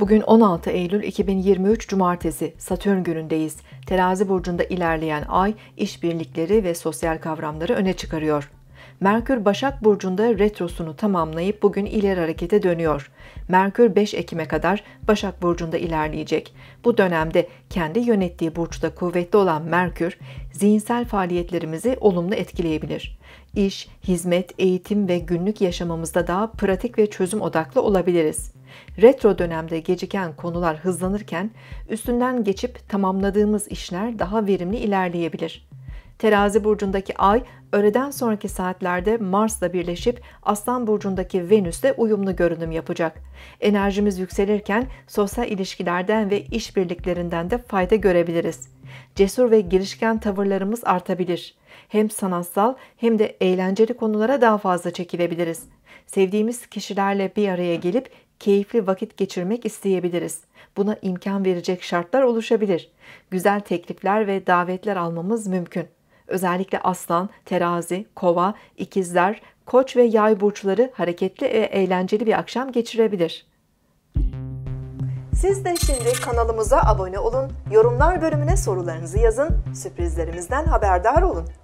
Bugün 16 Eylül 2023 Cumartesi Satürn günündeyiz. Terazi burcunda ilerleyen ay işbirlikleri ve sosyal kavramları öne çıkarıyor. Merkür Başak Burcu'nda retrosunu tamamlayıp bugün ileri harekete dönüyor. Merkür 5 Ekim'e kadar Başak Burcu'nda ilerleyecek. Bu dönemde kendi yönettiği burçta kuvvetli olan Merkür, zihinsel faaliyetlerimizi olumlu etkileyebilir. İş, hizmet, eğitim ve günlük yaşamımızda daha pratik ve çözüm odaklı olabiliriz. Retro dönemde geciken konular hızlanırken üstünden geçip tamamladığımız işler daha verimli ilerleyebilir. Terazi burcundaki ay öğleden sonraki saatlerde Mars'la birleşip Aslan burcundaki Venüs'le uyumlu görünüm yapacak. Enerjimiz yükselirken sosyal ilişkilerden ve işbirliklerinden de fayda görebiliriz. Cesur ve girişken tavırlarımız artabilir. Hem sanatsal hem de eğlenceli konulara daha fazla çekilebiliriz. Sevdiğimiz kişilerle bir araya gelip keyifli vakit geçirmek isteyebiliriz. Buna imkan verecek şartlar oluşabilir. Güzel teklifler ve davetler almamız mümkün. Özellikle aslan, terazi, kova, ikizler, koç ve yay burçları hareketli ve eğlenceli bir akşam geçirebilir. Siz de şimdi kanalımıza abone olun, yorumlar bölümüne sorularınızı yazın, sürprizlerimizden haberdar olun.